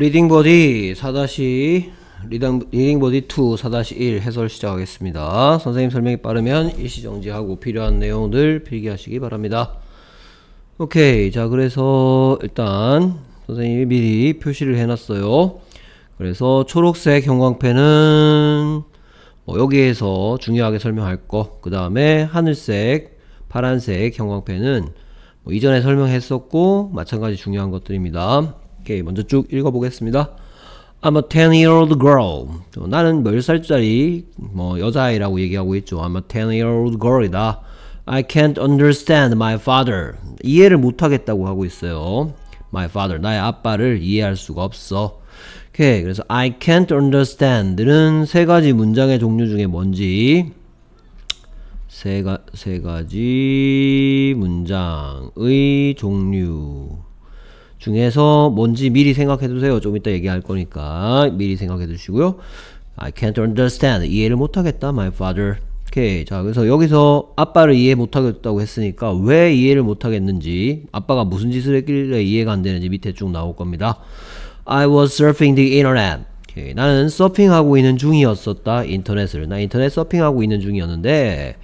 리딩 보디4-1 리딩, 리딩 버디 2 4-1 해설 시작하겠습니다. 선생님 설명이 빠르면 일시 정지하고 필요한 내용들 필기하시기 바랍니다. 오케이 자 그래서 일단 선생님이 미리 표시를 해놨어요. 그래서 초록색 형광펜은 뭐 여기에서 중요하게 설명할 거그 다음에 하늘색 파란색 형광펜은 뭐 이전에 설명했었고 마찬가지 중요한 것들입니다. 오케이, 먼저 쭉 읽어보겠습니다. I'm a 10-year-old girl. 나는 10살짜리 뭐 여자아이라고 얘기하고 있죠. I'm a 10-year-old girl이다. I can't understand my father. 이해를 못하겠다고 하고 있어요. My father, 나의 아빠를 이해할 수가 없어. 오케이, 그래서 I can't understand는 세 가지 문장의 종류 중에 뭔지 세, 가, 세 가지 문장의 종류 중에서 뭔지 미리 생각해 두세요. 좀 이따 얘기할 거니까 미리 생각해 두시고요. I can't understand. 이해를 못하겠다. My father. 오케이. 자, 그래서 여기서 아빠를 이해 못하겠다고 했으니까 왜 이해를 못하겠는지 아빠가 무슨 짓을 했길래 이해가 안 되는지 밑에 쭉 나올 겁니다. I was surfing the internet. 오케이. 나는 서핑하고 있는 중이었었다. 인터넷을. 나 인터넷 서핑하고 있는 중이었는데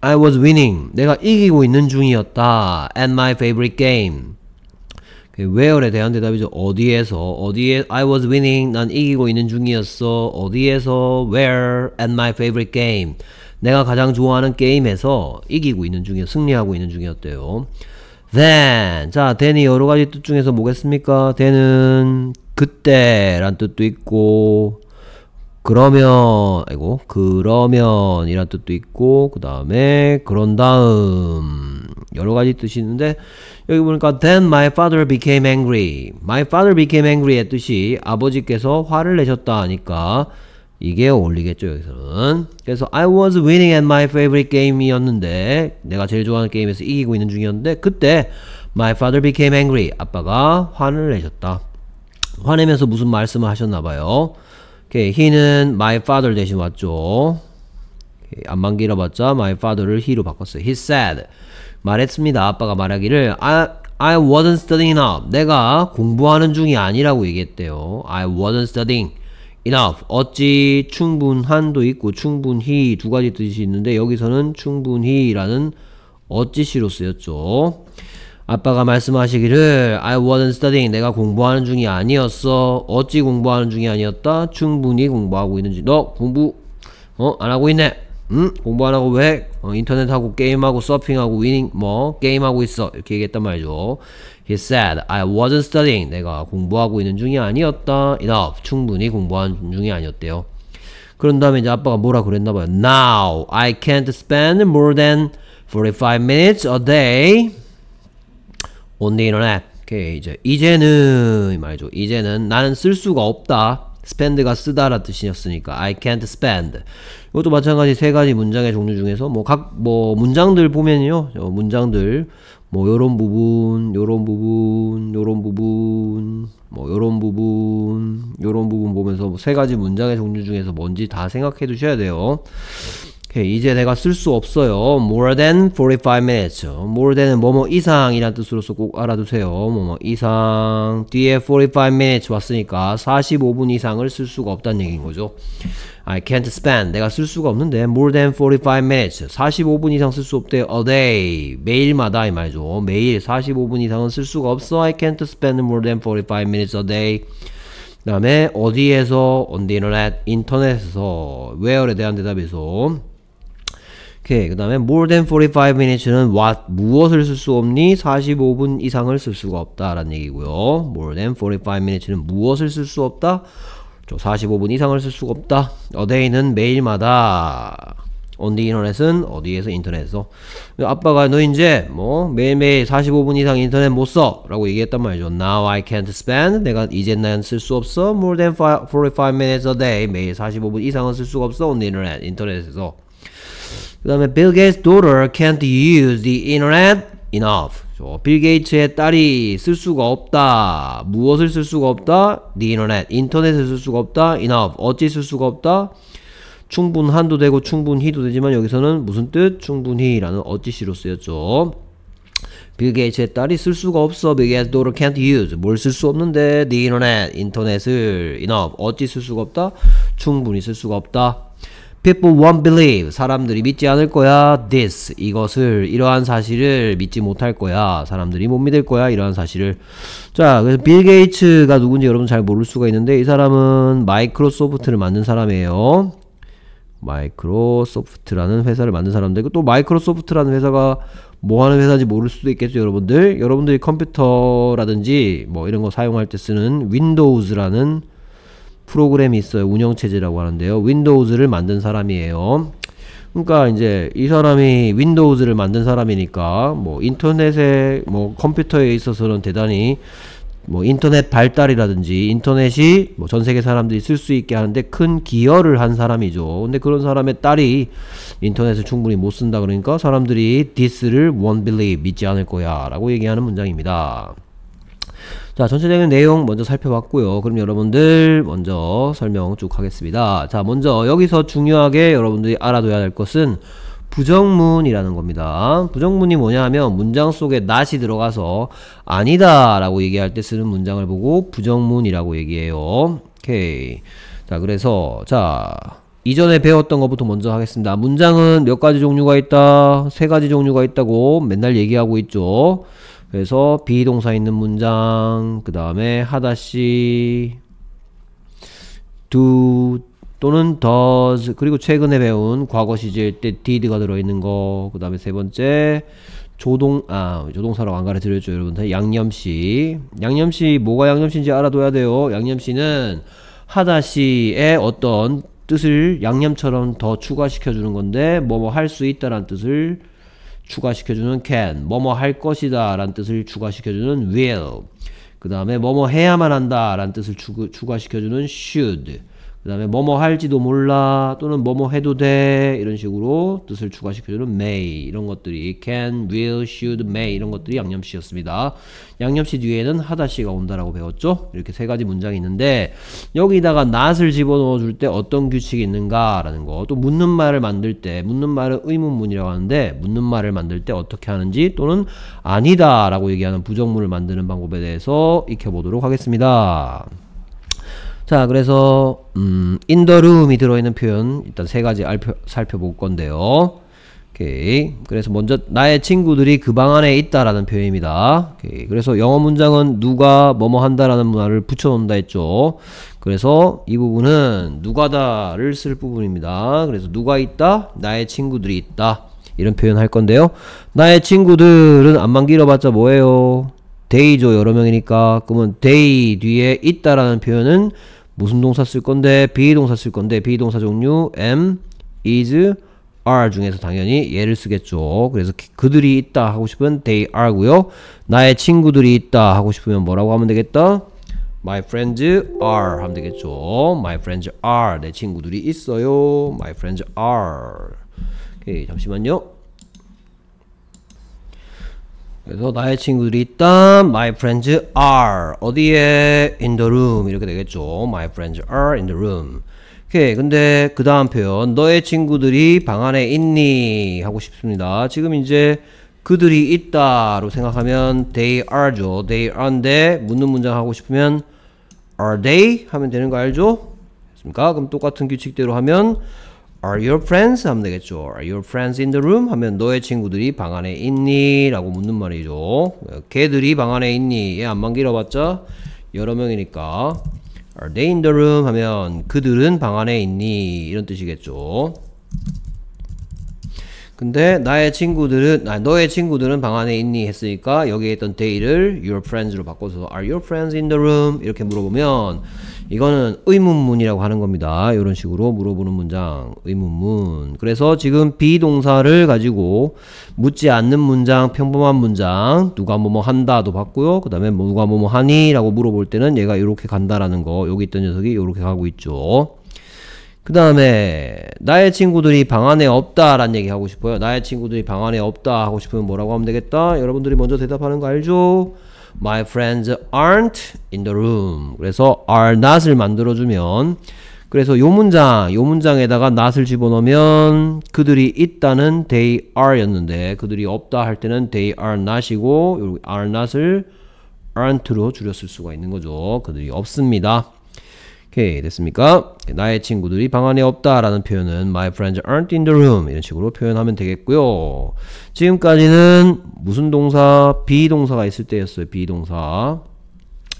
I was winning. 내가 이기고 있는 중이었다. And my favorite game. where에 그 대한 대답이죠. 어디에서, 어디에, I was winning, 난 이기고 있는 중이었어. 어디에서, where, at my favorite game. 내가 가장 좋아하는 게임에서 이기고 있는 중이었, 승리하고 있는 중이었대요. then. 자, then이 여러 가지 뜻 중에서 뭐겠습니까? then은 그때란 뜻도 있고, 그러면 아이고 그러면 이란 뜻도 있고 그 다음에 그런 다음 여러 가지 뜻이 있는데 여기 보니까 then my father became angry my father became angry의 뜻이 아버지께서 화를 내셨다 하니까 이게 어울리겠죠 여기서는 그래서 I was winning at my favorite game이었는데 내가 제일 좋아하는 게임에서 이기고 있는 중이었는데 그때 my father became angry 아빠가 화를 내셨다 화내면서 무슨 말씀을 하셨나봐요 오케이, he는 my father 대신 왔죠. 안만 길어봤자 my father를 he로 바꿨어요. He said, 말했습니다. 아빠가 말하기를 I, I wasn't studying enough. 내가 공부하는 중이 아니라고 얘기했대요. I wasn't studying enough. 어찌 충분한도 있고 충분히 두 가지 뜻이 있는데 여기서는 충분히라는 어찌시로 쓰였죠. 아빠가 말씀하시기를 I wasn't studying 내가 공부하는 중이 아니었어 어찌 공부하는 중이 아니었다 충분히 공부하고 있는지 너 공부 어 안하고 있네 응? 공부 안하고 왜? 어, 인터넷하고 게임하고 서핑하고 위닝 뭐 게임하고 있어 이렇게 얘기했단 말이죠 He said I wasn't studying 내가 공부하고 있는 중이 아니었다 enough 충분히 공부하는 중이 아니었대요 그런 다음에 이제 아빠가 뭐라 그랬나봐요 Now I can't spend more than 45 minutes a day on the internet. 오케이 이제 이제는 말이죠. 이제는 나는 쓸 수가 없다. spend가 쓰다라 뜻이었으니까 I can't spend. 이것도 마찬가지 세 가지 문장의 종류 중에서 뭐 각뭐 뭐 문장들 보면요. 문장들 뭐 요런 부분, 요런 부분, 요런 부분, 뭐 요런 부분, 요런 부분 보면서 뭐세 가지 문장의 종류 중에서 뭔지 다 생각해 두셔야 돼요. 오케이, 예, 이제 내가 쓸 수 없어요. more than 45 minutes. more than은 뭐뭐 이상이란 뜻으로서 꼭 알아두세요. 뭐뭐 이상. 뒤에 45 minutes 왔으니까 45분 이상을 쓸 수가 없다는 얘기인 거죠. I can't spend. 내가 쓸 수가 없는데 more than 45 minutes. 45분 이상 쓸 수 없대. a day. 매일마다 이 말이죠. 매일 45분 이상은 쓸 수가 없어. I can't spend more than 45 minutes a day. 그 다음에 어디에서 on the internet 인터넷에서 where에 대한 대답에서 오케이. 그 다음에 more than 45 minutes는 what, 무엇을 쓸 수 없니? 45분 이상을 쓸 수가 없다라는 얘기고요. more than 45 minutes는 무엇을 쓸 수 없다? 45분 이상을 쓸 수가 없다. a day는 매일마다. on the internet은 어디에서 인터넷에서. 아빠가 너 이제 뭐 매일매일 45분 이상 인터넷 못 써. 라고 얘기했단 말이죠. Now I can't spend. 내가 이제 난 쓸 수 없어. more than 45 minutes a day. 매일 45분 이상은 쓸 수가 없어. on the internet. 인터넷에서. 그 다음에 Bill Gates' daughter can't use the internet enough. 빌 게이츠의 딸이 쓸 수가 없다. 무엇을 쓸 수가 없다? The internet. 인터넷을 쓸 수가 없다. enough. 어찌 쓸 수가 없다? 충분한도 되고 충분히도 되지만 여기서는 무슨 뜻? 충분히라는 어찌시로 쓰였죠. 빌 게이츠의 딸이 쓸 수가 없어. 빌 게이츠 d a r can't use. 뭘 쓸 수 없는데? The internet. 인터넷을 enough. 어찌 쓸 수가 없다? 충분히 쓸 수가 없다. People won't believe. 사람들이 믿지 않을 거야. This. 이것을. 이러한 사실을 믿지 못할 거야. 사람들이 못 믿을 거야. 이러한 사실을. 자, 그래서 빌 게이츠가 누군지 여러분 잘 모를 수가 있는데, 이 사람은 마이크로소프트를 만든 사람이에요. 마이크로소프트라는 회사를 만든 사람들. 또 마이크로소프트라는 회사가 뭐 하는 회사인지 모를 수도 있겠죠, 여러분들. 여러분들이 컴퓨터라든지 뭐 이런 거 사용할 때 쓰는 윈도우즈라는 프로그램이 있어요. 운영체제라고 하는데요. 윈도우즈를 만든 사람이에요. 그러니까 이제 이 사람이 윈도우즈를 만든 사람이니까 뭐 인터넷에 뭐 컴퓨터에 있어서는 대단히 뭐 인터넷 발달이라든지 인터넷이 뭐 전 세계 사람들이 쓸 수 있게 하는데 큰 기여를 한 사람이죠. 근데 그런 사람의 딸이 인터넷을 충분히 못 쓴다 그러니까 사람들이 디스를 won't believe 믿지 않을 거야라고 얘기하는 문장입니다. 자, 전체적인 내용 먼저 살펴봤고요. 그럼 여러분들 먼저 설명 쭉 하겠습니다. 자, 먼저 여기서 중요하게 여러분들이 알아둬야 할 것은 부정문이라는 겁니다. 부정문이 뭐냐 하면 문장 속에 낫이 들어가서 아니다 라고 얘기할 때 쓰는 문장을 보고 부정문이라고 얘기해요. 오케이. 자, 그래서 자, 이전에 배웠던 것부터 먼저 하겠습니다. 문장은 몇 가지 종류가 있다? 세 가지 종류가 있다고 맨날 얘기하고 있죠. 그래서 비동사 있는 문장 그 다음에 하다시 두 또는 does 그리고 최근에 배운 과거 시제일 때 did가 들어있는 거그 다음에 세 번째 조동 아 조동사라고 안 가르쳐드렸죠 여러분들 양념시 양념시 뭐가 양념시인지 알아둬야 돼요 양념시는 하다시의 어떤 뜻을 양념처럼 더 추가시켜 주는 건데 뭐뭐 할 수있다라는 뜻을 추가시켜주는 can, 뭐뭐 할 것이다 라는 뜻을 추가시켜주는 will, 그 다음에 뭐뭐 해야만 한다 라는 뜻을 추, 추가시켜주는 should, 그 다음에 뭐뭐 할지도 몰라 또는 뭐뭐 해도 돼 이런 식으로 뜻을 추가시켜주는 may 이런 것들이 can, will, should, may 이런 것들이 양념씨였습니다양념씨 뒤에는 하다씨가 온다라고 배웠죠. 이렇게 세 가지 문장이 있는데 여기다가 not을 집어넣어 줄 때 어떤 규칙이 있는가라는 거 또 묻는 말을 만들 때 묻는 말을 의문문이라고 하는데 묻는 말을 만들 때 어떻게 하는지 또는 아니다라고 얘기하는 부정문을 만드는 방법에 대해서 익혀보도록 하겠습니다. 자, 그래서 음, in the room이 들어있는 표현 일단 세 가지 알펴, 살펴볼 건데요. 오케이. 그래서 먼저 나의 친구들이 그 방 안에 있다라는 표현입니다. 오케이. 그래서 영어 문장은 누가 뭐뭐 한다라는 문화를 붙여놓는다 했죠. 그래서 이 부분은 누가다를 쓸 부분입니다. 그래서 누가 있다? 나의 친구들이 있다. 이런 표현 할 건데요. 나의 친구들은 안만 길어봤자 뭐예요? 데이죠 여러 명이니까 그러면 데이 뒤에 있다라는 표현은 무슨 동사 쓸 건데 비동사 쓸 건데 비동사 종류 am, is, are 중에서 당연히 얘를 쓰겠죠. 그래서 그, 그들이 있다 하고 싶은 they are고요. 나의 친구들이 있다 하고 싶으면 뭐라고 하면 되겠다? My friends are 하면 되겠죠. My friends are 내 친구들이 있어요. My friends are. 오케이, 잠시만요. 그래서 나의 친구들이 있다. My friends are 어디에 in the room 이렇게 되겠죠. My friends are in the room. 오케이. 근데 그 다음 표현 너의 친구들이 방 안에 있니 하고 싶습니다. 지금 이제 그들이 있다로 생각하면 they are죠. they are인데 묻는 문장 하고 싶으면 are they 하면 되는 거 알죠? 됐습니까? 그럼 똑같은 규칙대로 하면 Are your friends? 하면 되겠죠. Are your friends in the room? 하면 너의 친구들이 방 안에 있니? 라고 묻는 말이죠. 걔들이 방 안에 있니? 얘 안만 길어봤자 여러 명이니까 Are they in the room? 하면 그들은 방 안에 있니? 이런 뜻이겠죠. 근데 나의 친구들은 아, 너의 친구들은 방 안에 있니 했으니까 여기에 있던 데이를 your friends로 바꿔서 are your friends in the room 이렇게 물어보면 이거는 의문문이라고 하는 겁니다. 이런 식으로 물어보는 문장 의문문. 그래서 지금 비동사를 가지고 묻지 않는 문장 평범한 문장 누가 뭐뭐 한다도 봤고요. 그 다음에 뭐 누가 뭐뭐 하니라고 물어볼 때는 얘가 이렇게 간다라는 거 여기 있던 녀석이 이렇게 가고 있죠. 그 다음에 나의 친구들이 방 안에 없다 라는 얘기 하고 싶어요 나의 친구들이 방 안에 없다 하고 싶으면 뭐라고 하면 되겠다 여러분들이 먼저 대답하는 거 알죠? My friends aren't in the room 그래서 are not을 만들어주면 그래서 요 문장 요 문장에다가 not을 집어넣으면 그들이 있다는 they are 였는데 그들이 없다 할 때는 they are not이고 are not을 aren't로 줄였을 수가 있는 거죠 그들이 없습니다 오케이 됐습니까? 나의 친구들이 방 안에 없다라는 표현은 my friends aren't in the room 이런 식으로 표현하면 되겠고요. 지금까지는 무슨 동사? 비동사가 있을 때였어요. 비동사.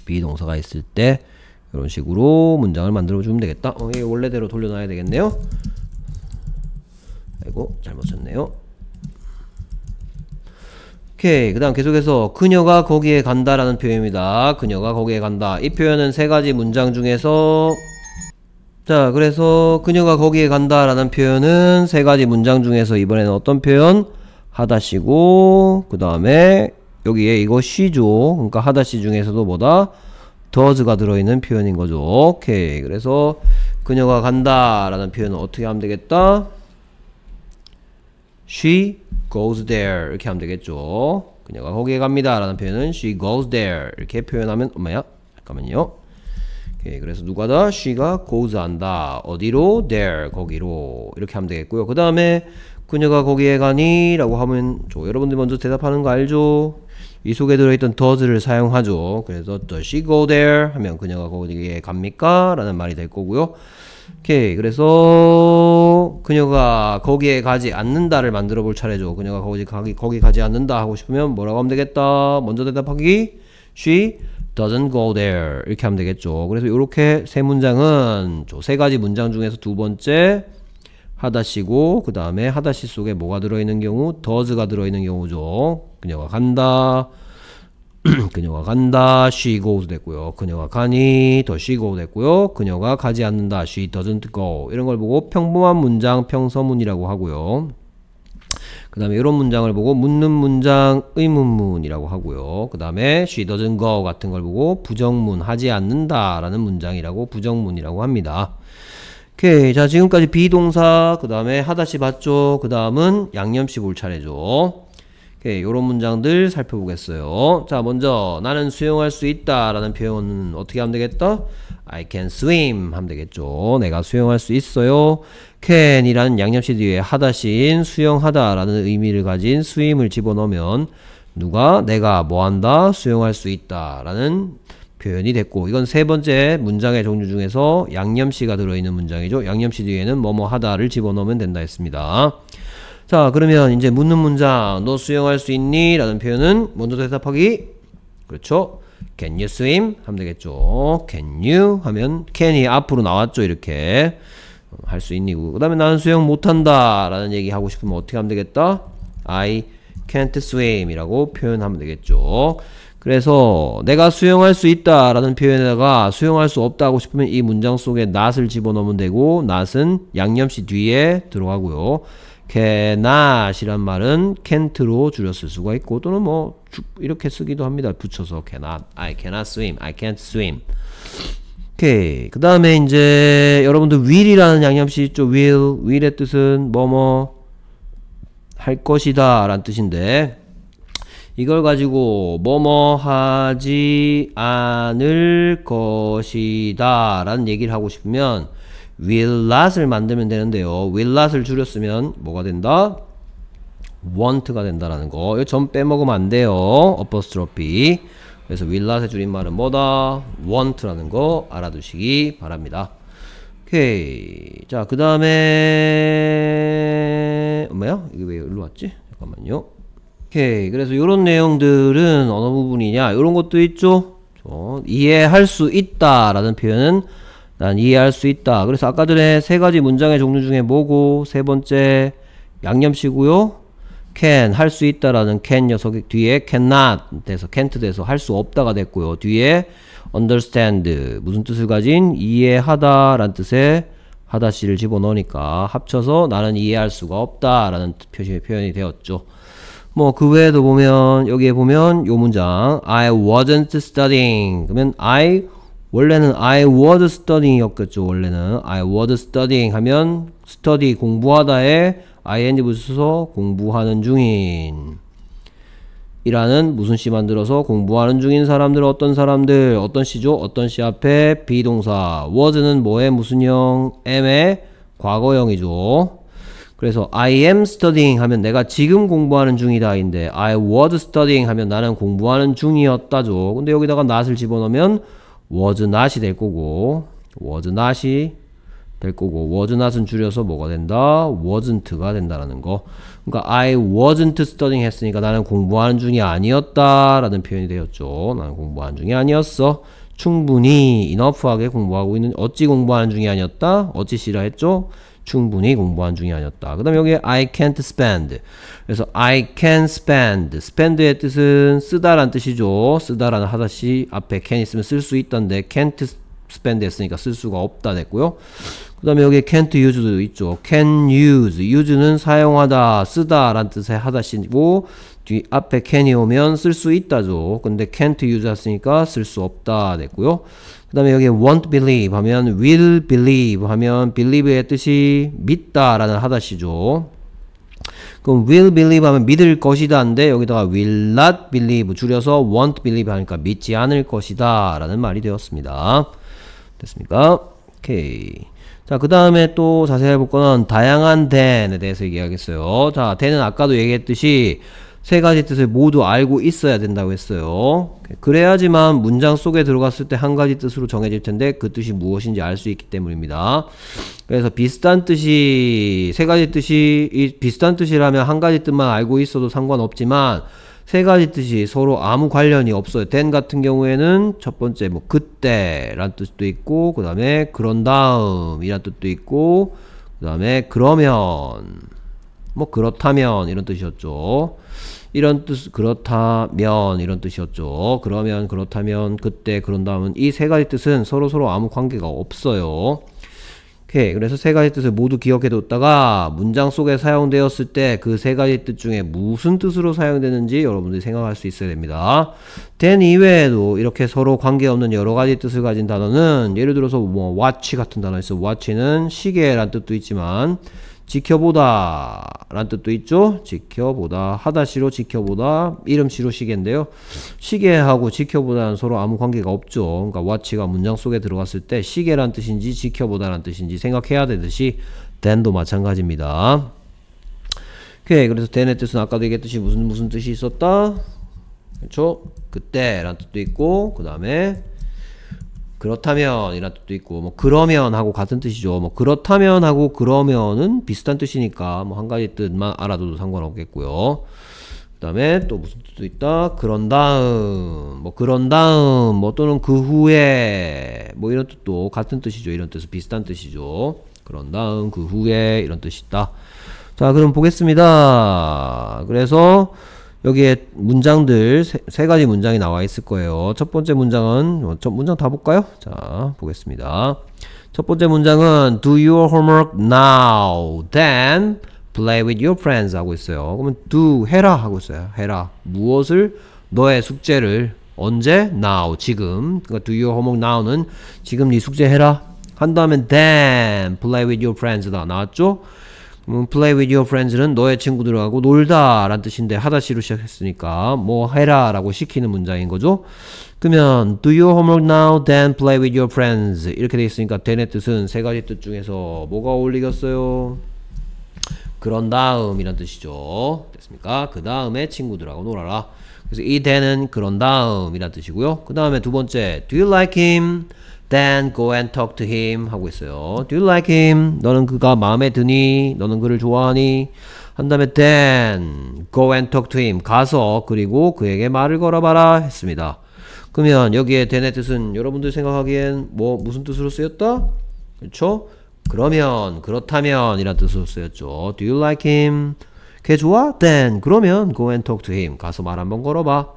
비동사가 있을 때 이런 식으로 문장을 만들어 주면 되겠다. 어, 이 원래대로 돌려놔야 되겠네요. 아이고 잘못 썼네요. 오케이. 그 다음 계속해서 그녀가 거기에 간다라는 표현입니다. 그녀가 거기에 간다. 이 표현은 세 가지 문장 중에서 자 그래서 그녀가 거기에 간다라는 표현은 세 가지 문장 중에서 이번에는 어떤 표현? 하다시고 그 다음에 여기에 이거 시죠 그러니까 하다시 중에서도 뭐다? 더즈가 들어있는 표현인 거죠 오케이 그래서 그녀가 간다 라는 표현은 어떻게 하면 되겠다? She goes there 이렇게 하면 되겠죠. 그녀가 거기에 갑니다라는 표현은 she goes there 이렇게 표현하면 엄마야 잠깐만요. 오케이, 그래서 누가다 she가 goes 한다 어디로 there 거기로 이렇게 하면 되겠고요. 그 다음에 그녀가 거기에 가니라고 하면 저 여러분들 먼저 대답하는 거 알죠? 이 속에 들어있던 does를 사용하죠. 그래서 does she go there 하면 그녀가 거기에 갑니까? 라는 말이 될 거고요. 오케이 그래서 그녀가 거기에 가지 않는다를 만들어 볼 차례죠 그녀가 거기, 거기, 거기 가지 않는다 하고 싶으면 뭐라고 하면 되겠다 먼저 대답하기 she doesn't go there 이렇게 하면 되겠죠 그래서 이렇게 세 문장은 세 가지 문장 중에서 두 번째 하다시고 그 다음에 하다시 속에 뭐가 들어있는 경우 does가 들어있는 경우죠 그녀가 간다 그녀가 간다 she goes 됐고요. 그녀가 가니 더 she go 됐고요. 그녀가 가지 않는다 she doesn't go 이런 걸 보고 평범한 문장 평서문이라고 하고요. 그 다음에 이런 문장을 보고 묻는 문장 의문문이라고 하고요. 그 다음에 she doesn't go 같은 걸 보고 부정문 하지 않는다 라는 문장이라고 부정문이라고 합니다. 오케이 자 지금까지 비동사 그 다음에 하다시 봤죠. 그 다음은 양념시볼 차례죠. 이런 예, 문장들 살펴보겠어요. 자, 먼저 나는 수영할 수 있다라는 표현은 어떻게 하면 되겠다? I can swim 하면 되겠죠. 내가 수영할 수 있어요. can이라는 양념시 뒤에 하다신 수영하다라는 의미를 가진 swim을 집어넣으면 누가 내가 뭐한다 수영할 수 있다라는 표현이 됐고 이건 세 번째 문장의 종류 중에서 양념시가 들어있는 문장이죠. 양념시 뒤에는 뭐뭐 하다를 집어넣으면 된다 했습니다. 자, 그러면 이제 묻는 문장, 너 수영할 수 있니? 라는 표현은 먼저 대답하기. 그렇죠. Can you swim? 하면 되겠죠. Can you? 하면 can이 앞으로 나왔죠. 이렇게. 어, 할수 있니고. 그 다음에 나는 수영 못한다. 라는 얘기 하고 싶으면 어떻게 하면 되겠다? I can't swim. 이라고 표현하면 되겠죠. 그래서 내가 수영할 수 있다 라는 표현에다가 수영할 수 없다 하고 싶으면 이 문장 속에 not을 집어넣으면 되고 not은 양념시 뒤에 들어가고요. cannot이란 말은 can't로 줄여 쓸 수가 있고 또는 뭐 이렇게 쓰기도 합니다. 붙여서 cannot, I cannot swim, I can't swim. 오케이. 그 다음에 이제 여러분들 will이라는 양념식 있죠. will, will의 뜻은 뭐뭐 할 것이다 라는 뜻인데 이걸 가지고 뭐뭐 하지 않을 것이다 라는 얘기를 하고 싶으면 will not을 만들면 되는데요. will not을 줄였으면 뭐가 된다? want가 된다라는 거. 이거 전 빼먹으면 안 돼요. apostrophe. 그래서 will not의 줄임말은 뭐다? want라는 거 알아두시기 바랍니다. 오케이. 자, 그 다음에, 뭐야? 이게 왜이리로 왔지? 잠깐만요. 오케이. 그래서 이런 내용들은 어느 부분이냐? 이런 것도 있죠? 어, 이해할 수 있다라는 표현은 난 이해할 수 있다. 그래서 아까 전에 세 가지 문장의 종류 중에 뭐고 세 번째 양념시고요. can 할 수 있다라는 can 녀석이 뒤에 cannot 돼서 can't 돼서 할 수 없다가 됐고요. 뒤에 understand 무슨 뜻을 가진 이해하다란 뜻의 하다씨를 집어넣으니까 합쳐서 나는 이해할 수가 없다라는 표시 표현이 되었죠. 뭐 그 외에도 보면 여기에 보면 요 문장 I wasn't studying 그러면 I 원래는 I would studying이었겠죠. 원래는 I would studying 하면 study 공부하다에 ing 부수서 공부하는 중인 이라는 무슨 시 만들어서 공부하는 중인 사람들 어떤 사람들 어떤 시죠? 어떤 시 앞에 비동사 was는 뭐의 무슨 형? m의 과거형이죠. 그래서 I am studying 하면 내가 지금 공부하는 중이다 인데 I was studying 하면 나는 공부하는 중이었다죠. 근데 여기다가 not을 집어넣으면 was not이 될 거고 was not이 될 거고 was not은 줄여서 뭐가 된다? wasn't가 된다라는 거 그러니까 I wasn't studying 했으니까 나는 공부하는 중이 아니었다 라는 표현이 되었죠 나는 공부하는 중이 아니었어 충분히 enough하게 공부하고 있는 어찌 공부하는 중이 아니었다? 어찌 싫어했죠? 충분히 공부한 중이 아니었다. 그 다음에 여기에 I can't spend. 그래서 I can spend. spend의 뜻은 쓰다란 뜻이죠. 쓰다라는 하다시 앞에 can 있으면 쓸 수 있던데 can't spend 했으니까 쓸 수가 없다 됐고요. 그 다음에 여기에 can't use도 있죠. can use. use는 사용하다, 쓰다란 뜻의 하다시고 뒤 앞에 can이 오면 쓸 수 있다죠. 근데 can't use 했으니까 쓸 수 없다 됐고요. 그 다음에 여기에 won't believe 하면 will believe 하면 believe의 뜻이 믿다 라는 하다시죠 그럼 will believe 하면 믿을 것이다 인데 여기다가 will not believe 줄여서 won't believe 하니까 믿지 않을 것이다 라는 말이 되었습니다 됐습니까? 오케이 자, 그 다음에 또 자세히 볼 거는 다양한 then에 대해서 얘기하겠어요. 자, then은 아까도 얘기했듯이 세 가지 뜻을 모두 알고 있어야 된다고 했어요. 그래야지만 문장 속에 들어갔을 때 한 가지 뜻으로 정해질 텐데 그 뜻이 무엇인지 알 수 있기 때문입니다. 그래서 비슷한 뜻이 세 가지 뜻이 비슷한 뜻이라면 한 가지 뜻만 알고 있어도 상관없지만 세 가지 뜻이 서로 아무 관련이 없어요. 된 같은 경우에는 첫 번째 뭐 그때란 뜻도 있고 그 다음에 그런 다음이란 뜻도 있고 그 다음에 그러면 뭐 그렇다면 이런 뜻이었죠. 이런 뜻 그렇다면 이런 뜻이었죠. 그러면 그렇다면 그때 그런 다음은 이 세 가지 뜻은 서로 서로 아무 관계가 없어요. 오케이. 그래서 세 가지 뜻을 모두 기억해뒀다가 문장 속에 사용되었을 때 그 세 가지 뜻 중에 무슨 뜻으로 사용되는지 여러분들이 생각할 수 있어야 됩니다. 된 이외에도 이렇게 서로 관계없는 여러 가지 뜻을 가진 단어는 예를 들어서 뭐 watch 같은 단어 있어. watch는 시계란 뜻도 있지만 지켜보다 라는 뜻도 있죠 지켜보다 하다시로 지켜보다 이름시로 시계인데요 시계하고 지켜보다는 서로 아무 관계가 없죠 그러니까 watch가 문장 속에 들어갔을 때 시계란 뜻인지 지켜보다란 뜻인지 생각해야 되듯이 then도 마찬가지입니다 오케이 그래서 then의 뜻은 아까도 얘기했듯이 무슨 무슨 뜻이 있었다 그쵸 그때란 뜻도 있고 그 다음에 그렇다면 이란 뜻도 있고 뭐 그러면 하고 같은 뜻이죠. 뭐 그렇다면 하고 그러면은 비슷한 뜻이니까 뭐 한 가지 뜻만 알아둬도 상관없겠고요. 그다음에 또 무슨 뜻도 있다. 그런 다음 뭐 그런 다음 뭐 또는 그 후에 뭐 이런 뜻도 같은 뜻이죠. 이런 뜻은 비슷한 뜻이죠. 그런 다음 그 후에 이런 뜻이 있다. 자, 그럼 보겠습니다. 그래서 여기에 문장들 세, 세, 가지 문장이 나와 있을 거예요. 첫 번째 문장은 첫 문장 다 볼까요? 자, 보겠습니다. 첫 번째 문장은 do your homework now then play with your friends 하고 있어요. 그러면 do 해라 하고 있어요. 해라. 무엇을 너의 숙제를 언제 now 지금 그러니까 do your homework now는 지금 네 숙제 해라. 한 다음에 then play with your friends다 나왔죠? 음, play with your friends는 너의 친구들하고 놀다 라는 뜻인데 하다시로 시작했으니까 뭐 해라 라고 시키는 문장인 거죠 그러면 do your homework now then play with your friends 이렇게 돼 있으니까 then의 뜻은 세 가지 뜻 중에서 뭐가 어울리겠어요? 그런 다음 이란 뜻이죠. 됐습니까? 그 다음에 친구들하고 놀아라. 그래서 이 then은 그런 다음 이란 뜻이고요. 그 다음에 두 번째 Do you like him? Then go and talk to him 하고 있어요. Do you like him? 너는 그가 마음에 드니? 너는 그를 좋아하니? 한 다음에 then go and talk to him 가서 그리고 그에게 말을 걸어봐라 했습니다. 그러면 여기에 then의 뜻은 여러분들 생각하기엔 뭐 무슨 뜻으로 쓰였다? 그렇죠? 그러면 그렇다면 이란 뜻으로 쓰였죠. Do you like him? 걔 좋아? Then 그러면 go and talk to him. 가서 말 한번 걸어봐.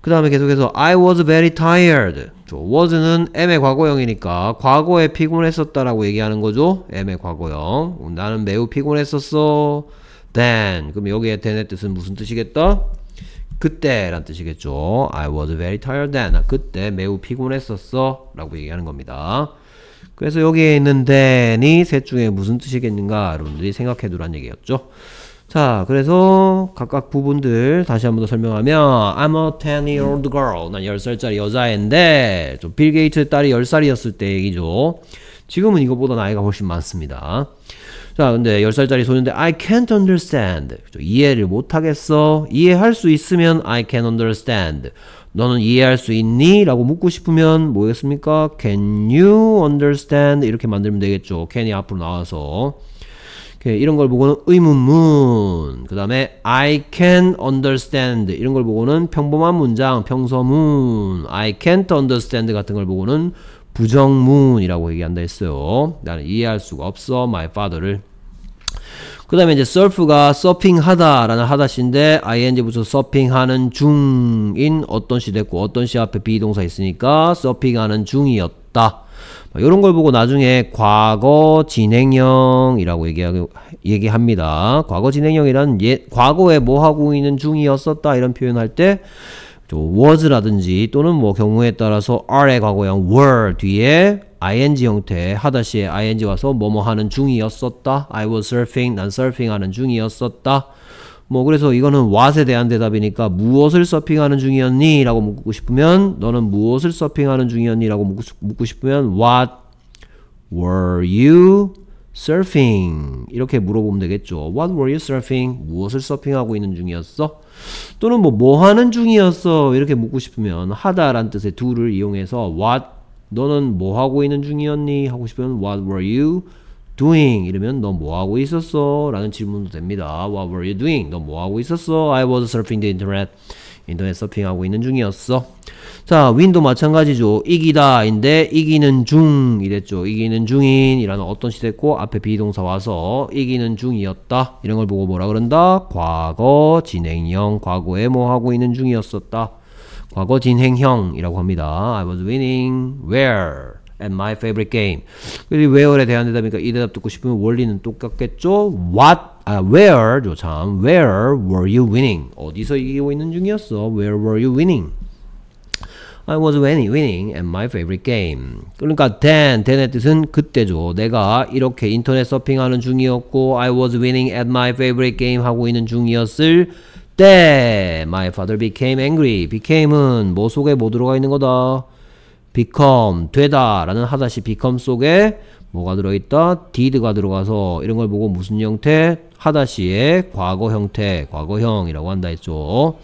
그 다음에 계속해서 I was very tired. was는 m의 과거형이니까 과거에 피곤했었다라고 얘기하는 거죠. m의 과거형. 나는 매우 피곤했었어. Then 그럼 여기에 then의 뜻은 무슨 뜻이겠다? 그때란 뜻이겠죠. I was very tired then. 아, 그때 매우 피곤했었어. 라고 얘기하는 겁니다. 그래서 여기에 있는 than이 셋 중에 무슨 뜻이겠는가 여러분들이 생각해 두란 얘기였죠. 자, 그래서 각각 부분들 다시 한번 더 설명하면 I'm a 10-year-old girl. 난 10살짜리 여자인데빌 게이츠의 딸이 10살이었을 때 얘기죠. 지금은 이것보다 나이가 훨씬 많습니다. 자, 근데 10살짜리 소년인데 I can't understand. 이해를 못하겠어. 이해할 수 있으면 I can understand. 너는 이해할 수 있니? 라고 묻고 싶으면 뭐였습니까? Can you understand? 이렇게 만들면 되겠죠. can이 앞으로 나와서. 이런 렇게이걸 보고는 의문문. 그 다음에 I can understand. 이런 걸 보고는 평범한 문장, 평서문. I can't understand 같은 걸 보고는 부정문이라고 얘기한다 했어요. 나는 이해할 수가 없어. My father를. 그 다음에 이제 surf가 서핑 하다 라는 하다시인데 ing 붙여 서핑 하는 중인 어떤 시 됐고 어떤 시 앞에 비동사 있으니까 서핑 하는 중이었다 이런 뭐 걸 보고 나중에 과거 진행형이라고 얘기하, 얘기합니다. 과거 진행형이란 예, 과거에 뭐 하고 있는 중이었었다 이런 표현할 때또 was라든지 또는 뭐 경우에 따라서 r의 과거형 were 뒤에 ing 형태 하다시에 ing 와서 뭐뭐 하는 중이었었다 I was surfing 난 surfing 하는 중이었었다 뭐 그래서 이거는 what에 대한 대답이니까 무엇을 서핑하는 중이었니? 라고 묻고 싶으면 너는 무엇을 서핑하는 중이었니? 라고 묻고, 싶으면 what were you surfing 이렇게 물어보면 되겠죠. What were you surfing? 무엇을 서핑하고 있는 중이었어? 또는 뭐, 뭐 하는 중이었어? 이렇게 묻고 싶으면 하다란 뜻의 do를 이용해서 what 너는 뭐 하고 있는 중이었니? 하고 싶으면 what were you doing? 이러면 너 뭐 하고 있었어? 라는 질문도 됩니다. What were you doing? 너 뭐 하고 있었어? I was surfing the internet. 인터넷 서핑하고 있는 중이었어. 자, 윈도 마찬가지죠. 이기다, 인데, 이기는 중, 이랬죠. 이기는 중인, 이라는 어떤 시대고, 앞에 비동사 와서, 이기는 중이었다. 이런 걸 보고 뭐라 그런다? 과거, 진행형, 과거에 뭐 하고 있는 중이었었다. 과거 진행형이라고 합니다. I was winning where? at my favorite game. 그리고 where에 대한 대답이니까 이 대답 듣고 싶으면 원리는 똑같겠죠? What, 아, w h e r e 조 참. Where were you winning? 어디서 이기고 있는 중이었어? Where were you winning? I was winning, winning at my favorite game. 그러니까 then, then의 뜻은 그때죠. 내가 이렇게 인터넷 서핑하는 중이었고 I was winning at my favorite game 하고 있는 중이었을 때 my father became angry. became은 뭐 속에 뭐 들어가 있는 거다. become 되다 라는 하다시 become 속에 뭐가 들어있다? did가 들어가서 이런 걸 보고 무슨 형태? 하다시의 과거 형태, 과거형이라고 한다 했죠.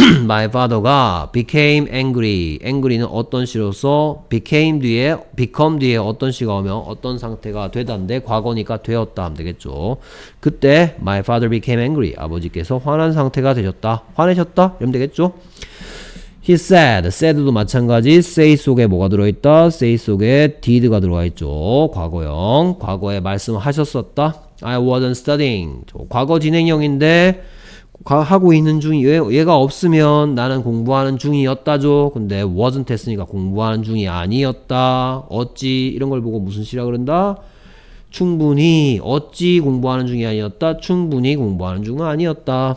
my father가 became angry. angry는 어떤 시로서 became 뒤에 become 뒤에 어떤 시가 오면 어떤 상태가 되다인데 과거니까 되었다 하면 되겠죠. 그때 my father became angry. 아버지께서 화난 상태가 되셨다. 화내셨다. 이러면 되겠죠. He said, said도 마찬가지 say 속에 뭐가 들어있다? say 속에 did가 들어가 있죠. 과거형, 과거에 말씀하셨었다. I wasn't studying. 과거 진행형인데 하고 있는 중이에요. 얘가 없으면 나는 공부하는 중이었다죠. 근데 wasn't 했으니까 공부하는 중이 아니었다. 어찌 이런 걸 보고 무슨 시라 그런다? 충분히 어찌 공부하는 중이 아니었다. 충분히 공부하는 중은 아니었다.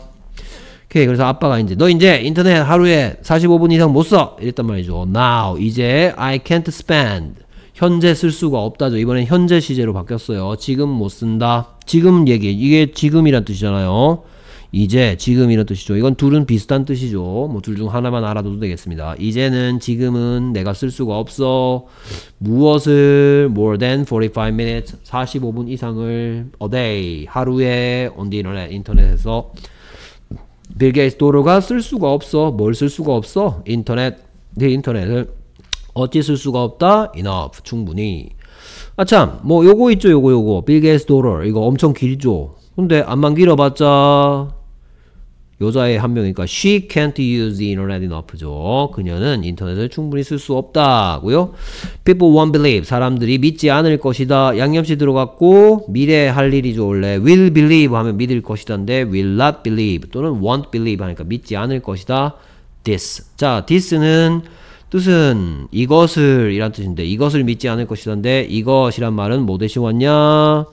오케이. 그래서 아빠가 이제 너 이제 인터넷 하루에 45분 이상 못 써. 이랬단 말이죠. Now 이제 I can't spend 현재 쓸 수가 없다죠. 이번엔 현재 시제로 바뀌었어요. 지금 못 쓴다. 지금 얘기. 이게 지금이란 뜻이잖아요. 이제 지금 이런 뜻이죠. 이건 둘은 비슷한 뜻이죠. 뭐 둘 중 하나만 알아둬도 되겠습니다. 이제는 지금은 내가 쓸 수가 없어. 무엇을 more than 45 minutes 45분 이상을 a day 하루에 on the internet 인터넷에서 빌 게이츠 도로가 쓸 수가 없어. 뭘 쓸 수가 없어? 인터넷 네 인터넷을 어찌 쓸 수가 없다? enough 충분히 아 참 뭐 요거 있죠 요거 요거 빌 게이츠 도로 이거 엄청 길죠. 근데 암만 길어봤자 여자의한 명이니까 she can't use the internet enough죠. 그녀는 인터넷을 충분히 쓸 수 없다고요. People won't believe. 사람들이 믿지 않을 것이다. 양념씨 들어갔고 미래 할 일이죠. 원래 will believe 하면 믿을 것이다인데 will not believe 또는 won't believe 하니까 믿지 않을 것이다. This. 자, this는 뜻은 이것을 이란 뜻인데 이것을 믿지 않을 것이던데 이것이란 말은 뭐 대신 왔냐?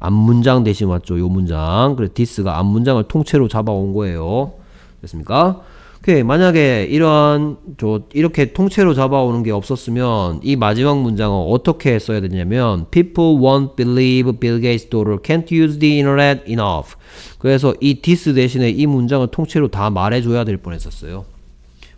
앞문장 대신 왔죠. 요 문장. 그래서 디스가 앞문장을 통째로 잡아온 거예요. 됐습니까? 오케이. 만약에 이런 저 이렇게 통째로 잡아오는 게 없었으면 이 마지막 문장은 어떻게 써야 되냐면 people won't believe Bill Gates' daughter can't use the internet enough. 그래서 이 디스 대신에 이 문장을 통째로 다 말해줘야 될 뻔했었어요.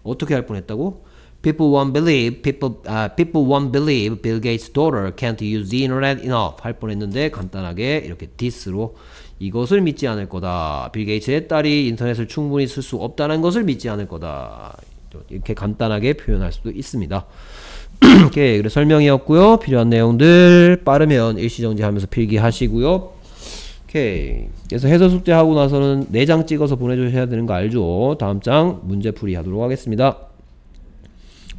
어떻게 할 뻔했다고? People won't believe, people, uh, people won't believe Bill Gates' daughter can't use the internet enough. 할 뻔했는데 간단하게 이렇게 this로 이것을 믿지 않을 거다. 빌 게이츠의 딸이 인터넷을 충분히 쓸 수 없다는 것을 믿지 않을 거다. 이렇게 간단하게 표현할 수도 있습니다. 오케이, 그래 설명이었고요. 필요한 내용들 빠르면 일시정지하면서 필기하시고요. 오케이. 그래서 해설 숙제하고 나서는 4장 찍어서 보내주셔야 되는 거 알죠? 다음 장 문제풀이 하도록 하겠습니다.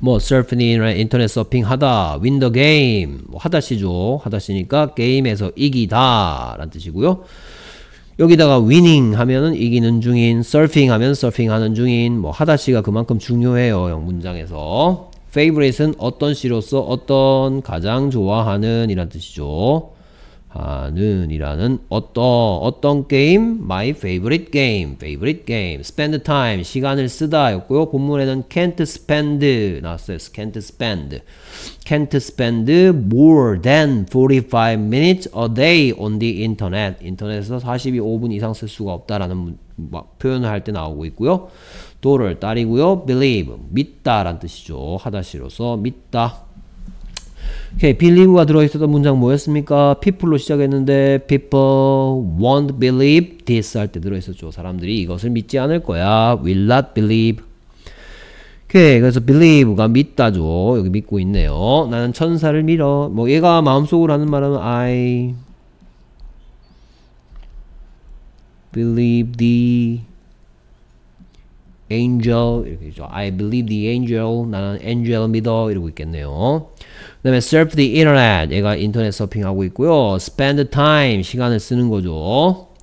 뭐 s u r f 인터넷 서핑 하다, 윈 i 게임 하다시죠. 하다시니까 게임에서 이기다 라는 뜻이고요. 여기다가 위닝 하면은 이기는 중인, s u r 하면 s u r 하는 중인, 뭐 하다시가 그만큼 중요해요. 영 문장에서 favorite은 어떤 시로서 어떤 가장 좋아하는 이란 뜻이죠. 하는이라는 어떠 어떤 게임 my favorite game favorite game spend time 시간을 쓰다였고요 본문에는 can't spend 나왔어요 can't spend can't spend more than 45 minutes a day on the internet 인터넷에서 45분 이상 쓸 수가 없다라는 표현을 할 때 나오고 있고요 do를 딸이고요 believe 믿다란 뜻이죠 하다시로서 믿다 오케이, believe가 들어있었던 문장 뭐였습니까? people로 시작했는데 people won't believe this 할 때 들어있었죠. 사람들이 이것을 믿지 않을 거야. will not believe. 오케이, 그래서 believe가 믿다죠. 여기 믿고 있네요. 나는 천사를 믿어. 뭐 얘가 마음속으로 하는 말은 I believe t h e angel 이렇게 되죠. I believe the angel. 나는 angel 믿어 이러고 있겠네요. 그다음에 surf the internet. 얘가 인터넷 서핑하고 있고요. spend time 시간을 쓰는 거죠.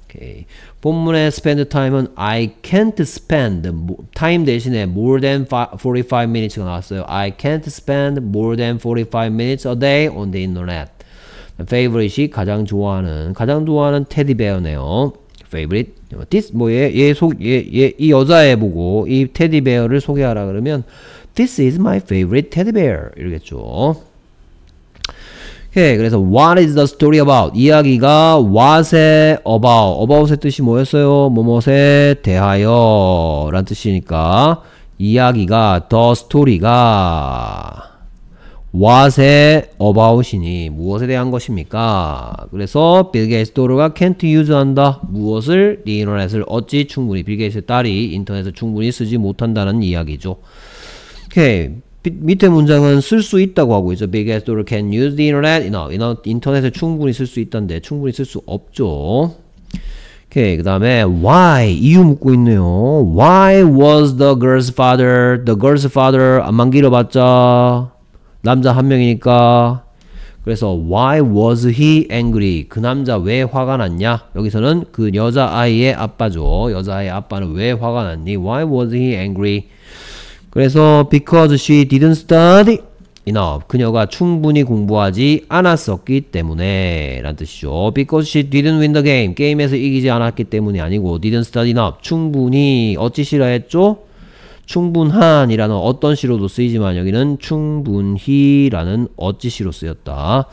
오케이. 본문의 spend time은 I can't spend time 대신에 more than 45 minutes가 나왔어요. I can't spend more than 45 minutes a day on the internet. favorite이 가장 좋아하는 가장 좋아하는 테디베어네요. favorite. this 뭐얘 얘속얘얘이 여자애 보고 이 테디베어를 소개하라 그러면 this is my favorite teddy bear 이러겠죠. 오케이 그래서 what is the story about 이야기가 what에 about about의 뜻이 뭐였어요? 뭐뭐에 대하여 라는 뜻이니까 이야기가 the story가 what의 about이니 무엇에 대한 것입니까? 그래서 빌 게이츠 도로가 can't use한다. 무엇을? 네 인터넷을 어찌 충분히 빌 게이츠 딸이 인터넷을 충분히 쓰지 못한다는 이야기죠. 오케이. 밑에 문장은 쓸 수 있다고 하고 있죠. Big ass d o can use the internet. No, you know, 인터넷에 충분히 쓸 수 있던데 충분히 쓸 수 없죠. 오케이, 그 다음에 why 이유 묻고 있네요. Why was the girl's father the girl's father 안만 길어봤자 남자 한 명이니까 그래서 why was he angry? 그 남자 왜 화가 났냐? 여기서는 그 여자아이의 아빠죠. 여자아이의 아빠는 왜 화가 났니? Why was he angry? 그래서 because she didn't study enough. 그녀가 충분히 공부하지 않았었기 때문에 라는 뜻이죠. because she didn't win the game. 게임에서 이기지 않았기 때문이 아니고 didn't study enough. 충분히 어찌 싫어했죠? 충분한이라는 어떤 시로도 쓰이지만 여기는 충분히라는 어찌 시로 쓰였다.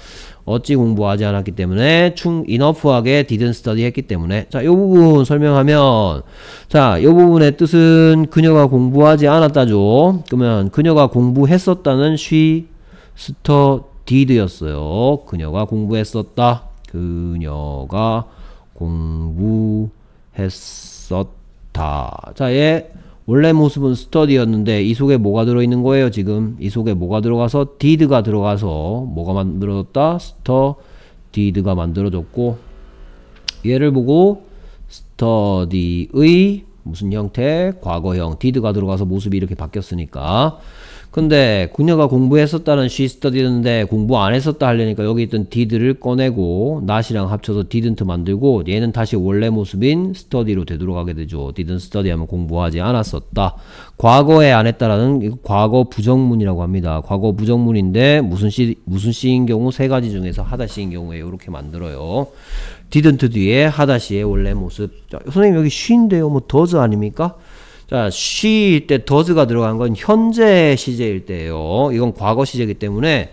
어찌 공부하지 않았기 때문에 충 enough하게 didn't study 했기 때문에 자, 이 부분 설명하면 자, 이 부분의 뜻은 그녀가 공부하지 않았다죠. 그러면 그녀가 공부했었다는 she studied였어요. 그녀가 공부했었다. 그녀가 공부했었다. 자, 예. 원래 모습은 스터디였는데 이 속에 뭐가 들어있는 거예요 지금 이 속에 뭐가 들어가서 디드가 들어가서 뭐가 만들어졌다 스터 디드가 만들어졌고 얘를 보고 스터디의 무슨 형태 과거형 디드가 들어가서 모습이 이렇게 바뀌었으니까 근데 그녀가 공부했었다는 she studied인데 공부 안 했었다 하려니까 여기 있던 did를 꺼내고 not이랑 합쳐서 didn't 만들고 얘는 다시 원래 모습인 study로 되돌아가게 되죠. didn't study 하면 공부하지 않았었다. 과거에 안 했다라는 과거 부정문이라고 합니다. 과거 부정문인데 무슨 시 무슨 시인 경우 세 가지 중에서 하다 시인 경우에 이렇게 만들어요. didn't 뒤에 하다 시의 원래 모습. 자, 선생님 여기 쉬인데요. 뭐 does 아닙니까? 자, she 때 does가 들어간 건 현재 시제일 때예요. 이건 과거 시제이기 때문에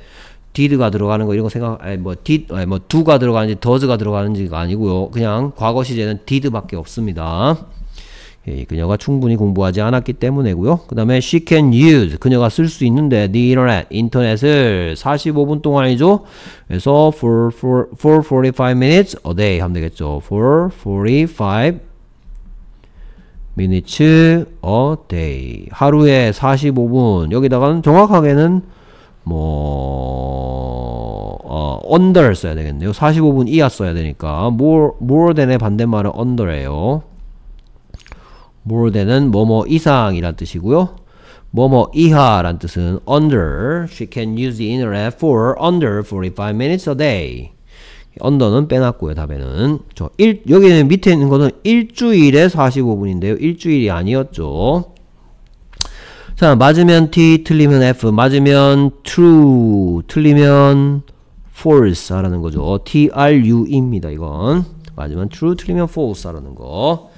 did가 들어가는 거 이런 거 생각 아니 뭐 did 아니 뭐 do가 들어가는지 does가 들어가는지가 아니고요. 그냥 과거 시제는 did밖에 없습니다. 예, 그녀가 충분히 공부하지 않았기 때문이고요. 그 다음에 she can use 그녀가 쓸 수 있는데 the internet 인터넷을 45분 동안이죠. 그래서 for for for 45 minutes a day 하면 되겠죠. for 45 minutes a day. 하루에 45분. 여기다가는 정확하게는 뭐 어, under를 써야 되겠네요. 45분 이하 써야 되니까 more, more than의 반대말은 under예요. more than은 뭐뭐 이상이란 뜻이고요. 뭐뭐 이하란 뜻은 under. She can use the internet for under 45 minutes a day. 언더는 빼놨고요, 답에는. 저 일, 여기는 밑에 있는 것은 일주일에 45분인데요. 일주일이 아니었죠. 자, 맞으면 T, 틀리면 F, 맞으면 true, 틀리면 false 하라는 거죠. TRU입니다, 이건. 맞으면 true, 틀리면 false 하라는 거.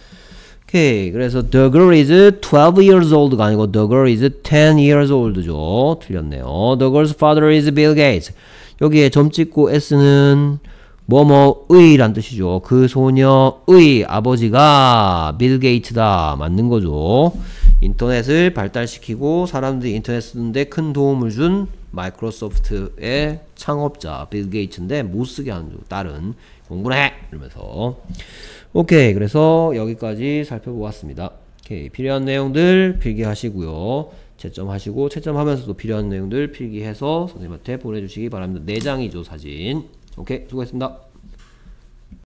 오케이. 그래서 the girl is 12 years old가 아니고 the girl is 10 years old죠. 틀렸네요. the girl's father is Bill Gates. 여기에 점 찍고 S는 뭐뭐의란 뜻이죠. 그 소녀의 아버지가 빌 게이츠다. 맞는 거죠. 인터넷을 발달시키고 사람들이 인터넷 쓰는데 큰 도움을 준 마이크로소프트의 창업자 빌 게이츠인데 못 쓰게 하는 줄 딸은 공부를 해 이러면서 오케이 그래서 여기까지 살펴보았습니다. 오케이 필요한 내용들 필기하시고요. 채점하시고 채점하면서도 필요한 내용들 필기해서 선생님한테 보내주시기 바랍니다. 4장이죠 사진. 오케이 수고했습니다.